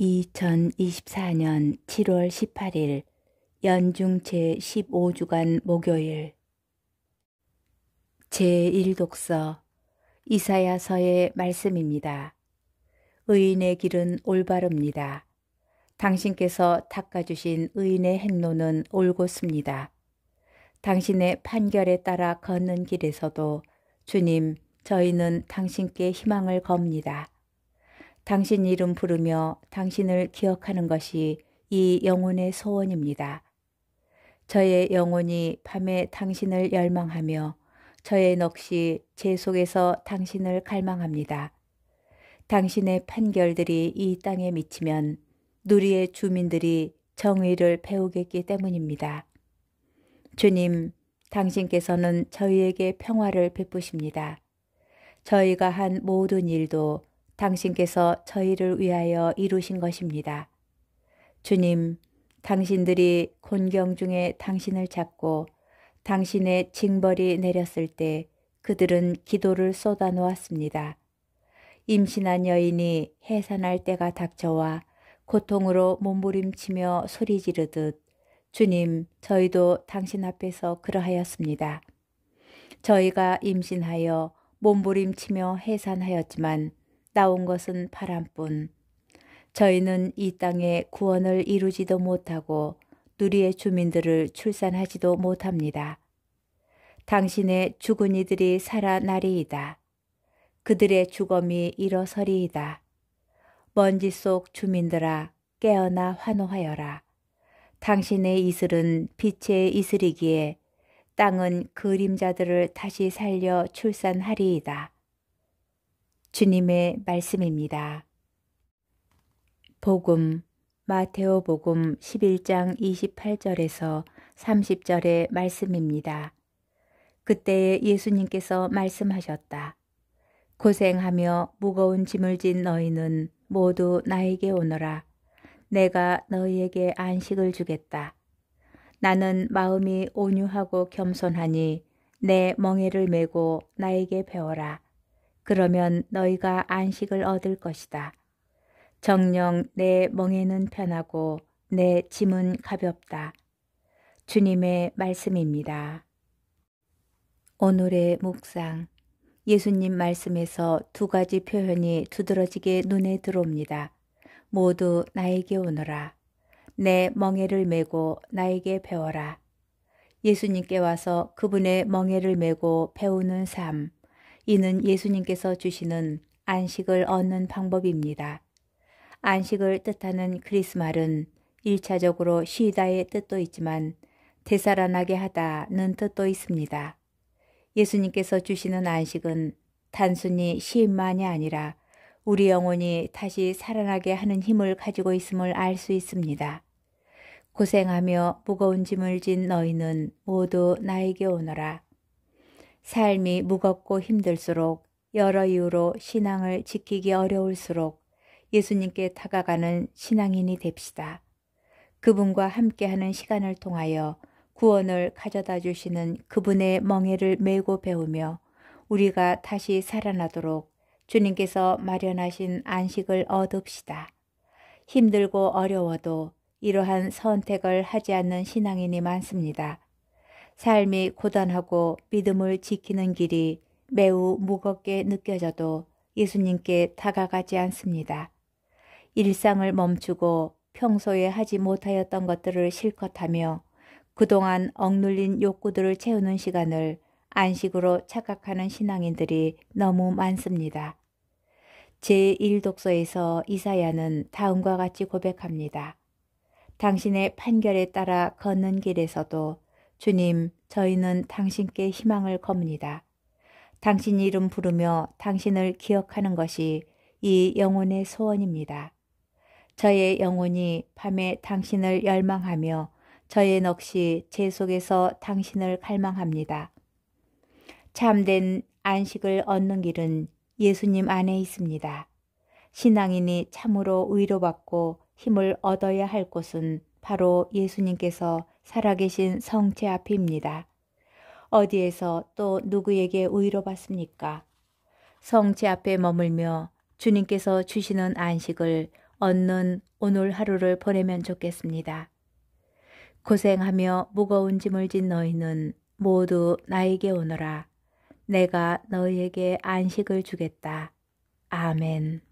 2024년 7월 18일 연중 제15주간 목요일 제1독서 이사야서의 말씀입니다. 의인의 길은 올바릅니다. 당신께서 닦아주신 의인의 행로는 올곧습니다. 당신의 판결에 따라 걷는 길에서도 주님, 저희는 당신께 희망을 겁니다. 당신 이름 부르며 당신을 기억하는 것이 이 영혼의 소원입니다. 저의 영혼이 밤에 당신을 열망하며 저의 넋이 제 속에서 당신을 갈망합니다. 당신의 판결들이 이 땅에 미치면 누리의 주민들이 정의를 배우겠기 때문입니다. 주님, 당신께서는 저희에게 평화를 베푸십니다. 저희가 한 모든 일도 당신께서 저희를 위하여 이루신 것입니다. 주님, 당신들이 곤경 중에 당신을 찾고 당신의 징벌이 내렸을 때 그들은 기도를 쏟아 놓았습니다. 임신한 여인이 해산할 때가 닥쳐와 고통으로 몸부림치며 소리 지르듯 주님, 저희도 당신 앞에서 그러하였습니다. 저희가 임신하여 몸부림치며 해산하였지만 나온 것은 바람뿐. 저희는 이 땅에 구원을 이루지도 못하고 누리의 주민들을 출산하지도 못합니다. 당신의 죽은 이들이 살아나리이다. 그들의 죽음이 일어서리이다. 먼지 속 주민들아 깨어나 환호하여라. 당신의 이슬은 빛의 이슬이기에 땅은 그림자들을 다시 살려 출산하리이다. 주님의 말씀입니다. 복음 마테오 복음 11장 28절에서 30절의 말씀입니다. 그때에 예수님께서 말씀하셨다. 고생하며 무거운 짐을 진 너희는 모두 나에게 오너라. 내가 너희에게 안식을 주겠다. 나는 마음이 온유하고 겸손하니 내 멍에를 메고 나에게 배워라. 그러면 너희가 안식을 얻을 것이다. 정령 내 멍에는 편하고 내 짐은 가볍다. 주님의 말씀입니다. 오늘의 묵상 예수님 말씀에서 두 가지 표현이 두드러지게 눈에 들어옵니다. 모두 나에게 오너라. 내 멍에를 메고 나에게 배워라. 예수님께 와서 그분의 멍에를 메고 배우는 삶. 이는 예수님께서 주시는 안식을 얻는 방법입니다. 안식을 뜻하는 크리스말은 1차적으로 쉬다의 뜻도 있지만 되살아나게 하다는 뜻도 있습니다. 예수님께서 주시는 안식은 단순히 쉼만이 아니라 우리 영혼이 다시 살아나게 하는 힘을 가지고 있음을 알 수 있습니다. 고생하며 무거운 짐을 진 너희는 모두 나에게 오너라. 삶이 무겁고 힘들수록 여러 이유로 신앙을 지키기 어려울수록 예수님께 다가가는 신앙인이 됩시다. 그분과 함께하는 시간을 통하여 구원을 가져다 주시는 그분의 멍해를 메고 배우며 우리가 다시 살아나도록 주님께서 마련하신 안식을 얻읍시다. 힘들고 어려워도 이러한 선택을 하지 않는 신앙인이 많습니다. 삶이 고단하고 믿음을 지키는 길이 매우 무겁게 느껴져도 예수님께 다가가지 않습니다. 일상을 멈추고 평소에 하지 못하였던 것들을 실컷 하며 그동안 억눌린 욕구들을 채우는 시간을 안식으로 착각하는 신앙인들이 너무 많습니다. 제1독서에서 이사야는 다음과 같이 고백합니다. 당신의 판결에 따라 걷는 길에서도 주님, 저희는 당신께 희망을 겁니다. 당신 이름 부르며 당신을 기억하는 것이 이 영혼의 소원입니다. 저의 영혼이 밤에 당신을 열망하며 저의 넋이 제 속에서 당신을 갈망합니다. 참된 안식을 얻는 길은 예수님 안에 있습니다. 신앙인이 참으로 위로받고 힘을 얻어야 할 곳은 바로 예수님께서 살아계신 성체 앞입니다. 어디에서 또 누구에게 의로받습니까 성체 앞에 머물며 주님께서 주시는 안식을 얻는 오늘 하루를 보내면 좋겠습니다. 고생하며 무거운 짐을 진 너희는 모두 나에게 오너라. 내가 너희에게 안식을 주겠다. 아멘.